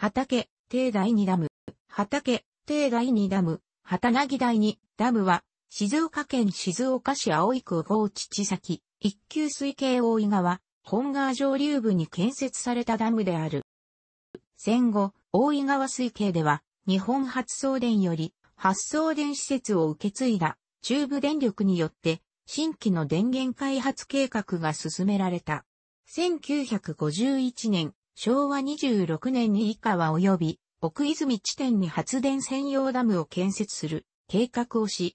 畑、帝第二ダム、畑、帝第二ダム、畑な第二ダムは、静岡県静岡市葵区郷地崎、一級水系大井川、本川上流部に建設されたダムである。戦後、大井川水系では、日本発送電より、発送電施設を受け継いだ、中部電力によって、新規の電源開発計画が進められた。1951年、昭和26年に以下は及び、奥泉地点に発電専用ダムを建設する計画をし、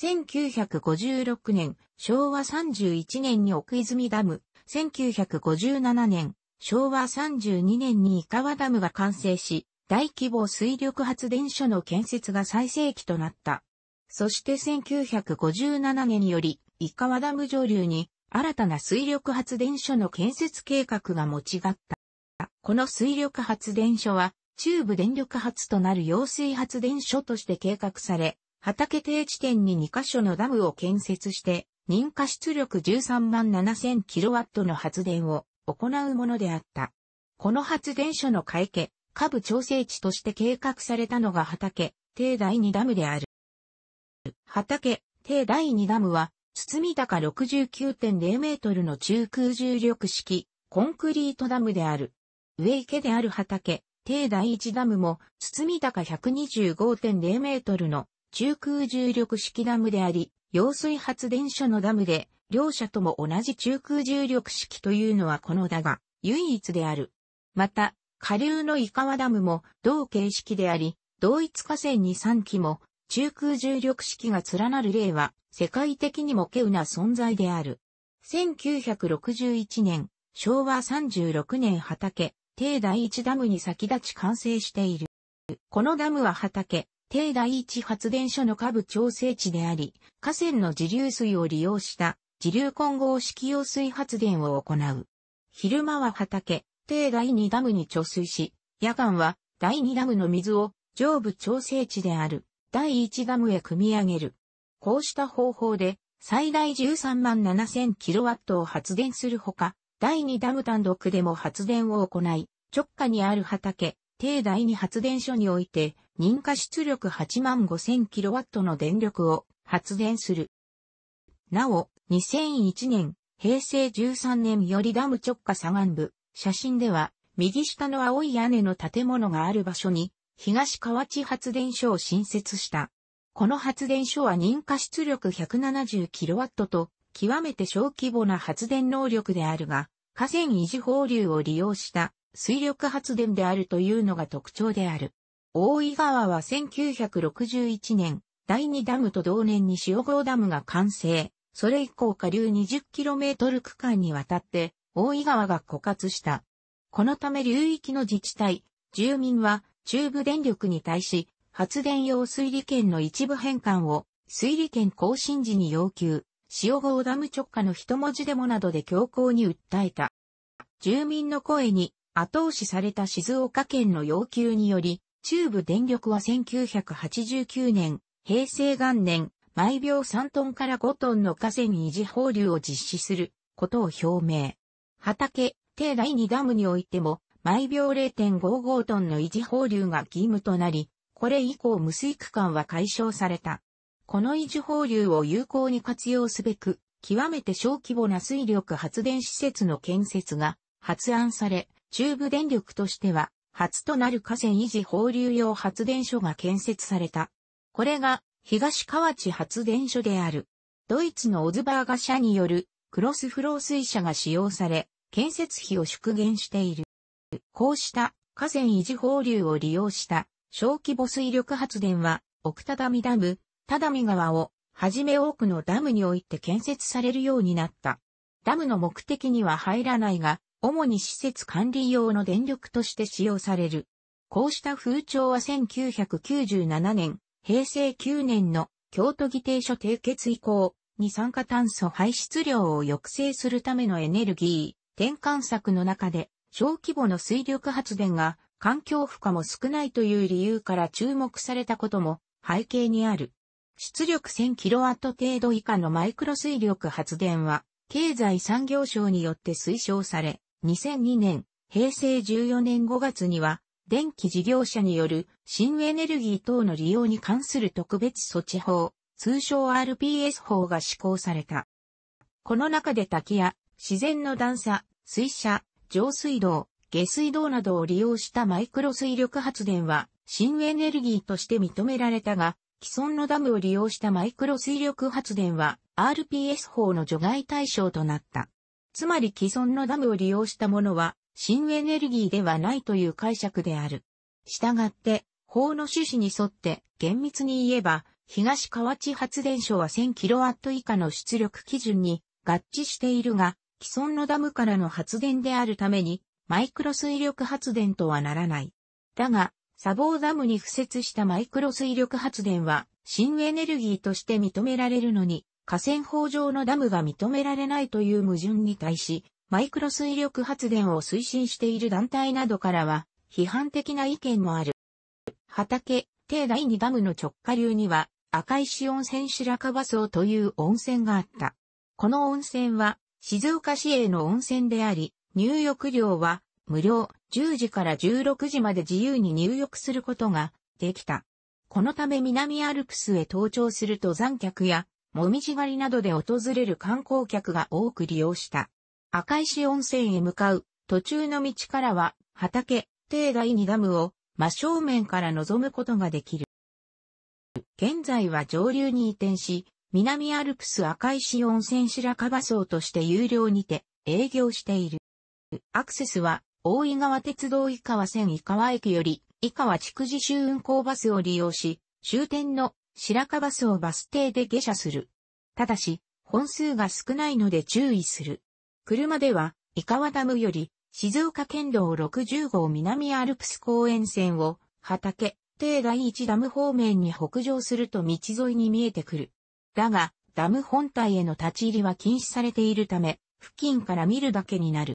1956年、昭和31年に奥泉ダム、1957年、昭和32年に伊川ダムが完成し、大規模水力発電所の建設が最盛期となった。そして1957年より、伊川ダム上流に新たな水力発電所の建設計画が持ちがった。この水力発電所は、中部電力発となる揚水発電所として計画され、畑低地点に2カ所のダムを建設して、認可出力13万7000キロワットの発電を行うものであった。この発電所の会計、下部調整地として計画されたのが畑、低第2ダムである。畑、低第2ダムは、包高69.0メートルの中空重力式、コンクリートダムである。上池である畑、帝第一ダムも、堤高125.0メートルの中空重力式ダムであり、揚水発電所のダムで、両者とも同じ中空重力式というのはこのだが、唯一である。また、下流の伊川ダムも同形式であり、同一河川に3基も中空重力式が連なる例は世界的にも稀有な存在である。1961年、昭和36年畑、帝第一ダムに先立ち完成している。このダムは畑、帝第一発電所の下部調整地であり、河川の自流水を利用した自流混合式用水発電を行う。昼間は畑、帝第二ダムに貯水し、夜間は第二ダムの水を上部調整地である第一ダムへ組み上げる。こうした方法で最大13万7000キロワットを発電するほか、第2ダム単独でも発電を行い、直下にある畑、定第2発電所において、認可出力8万5000 kW の電力を発電する。なお、2001年、平成13年よりダム直下左岸部、写真では、右下の青い屋根の建物がある場所に、東河内発電所を新設した。この発電所は認可出力 170kW と、極めて小規模な発電能力であるが、河川維持放流を利用した水力発電であるというのが特徴である。大井川は1961年、第2ダムと同年に塩郷ダムが完成。それ以降下流 20km 区間にわたって大井川が枯渇した。このため流域の自治体、住民は中部電力に対し発電用水利権の一部返還を水利権更新時に要求。塩郷ダム直下の一文字デモなどで強硬に訴えた。住民の声に後押しされた静岡県の要求により、中部電力は1989年、平成元年、毎秒3トンから5トンの河川維持放流を実施することを表明。畑、低第2ダムにおいても、毎秒0.55トンの維持放流が義務となり、これ以降無水区間は解消された。この維持放流を有効に活用すべく、極めて小規模な水力発電施設の建設が発案され、中部電力としては、初となる河川維持放流用発電所が建設された。これが、東河内発電所である。ドイツのオズバーガ社によるクロスフロー水車が使用され、建設費を縮減している。こうした河川維持放流を利用した小規模水力発電は、奥只見ダム、只見川を、はじめ多くのダムにおいて建設されるようになった。ダムの目的には入らないが、主に施設管理用の電力として使用される。こうした風潮は1997年、平成9年の京都議定書締結以降、二酸化炭素排出量を抑制するためのエネルギー、転換策の中で、小規模の水力発電が環境負荷も少ないという理由から注目されたことも背景にある。出力 1000kW 程度以下のマイクロ水力発電は、経済産業省によって推奨され、2002年、平成14年5月には、電気事業者による新エネルギー等の利用に関する特別措置法、通称 RPS 法が施行された。この中で滝や自然の段差、水車、上水道、下水道などを利用したマイクロ水力発電は新エネルギーとして認められたが、既存のダムを利用したマイクロ水力発電は RPS 法の除外対象となった。つまり既存のダムを利用したものは新エネルギーではないという解釈である。したがって、法の趣旨に沿って厳密に言えば、東河内発電所は 1000kW 以下の出力基準に合致しているが、既存のダムからの発電であるために、マイクロ水力発電とはならない。だが、砂防ダムに付設したマイクロ水力発電は、新エネルギーとして認められるのに、河川法上のダムが認められないという矛盾に対し、マイクロ水力発電を推進している団体などからは、批判的な意見もある。畑、低第2ダムの直下流には、赤石温泉白樺荘という温泉があった。この温泉は、静岡市営の温泉であり、入浴料は無料、10時から16時まで自由に入浴することができた。このため南アルプスへ登頂すると残客や、もみじ狩りなどで訪れる観光客が多く利用した。赤石温泉へ向かう途中の道からは畑、帝外にダムを真正面から望むことができる。現在は上流に移転し、南アルプス赤石温泉白樺荘として有料にて営業している。アクセスは大井川鉄道井川線井川駅より、井川築地周運行バスを利用し、終点の白樺バスをバス停で下車する。ただし、本数が少ないので注意する。車では、井川ダムより、静岡県道60号南アルプス公園線を、畑、定第一ダム方面に北上すると道沿いに見えてくる。だが、ダム本体への立ち入りは禁止されているため、付近から見るだけになる。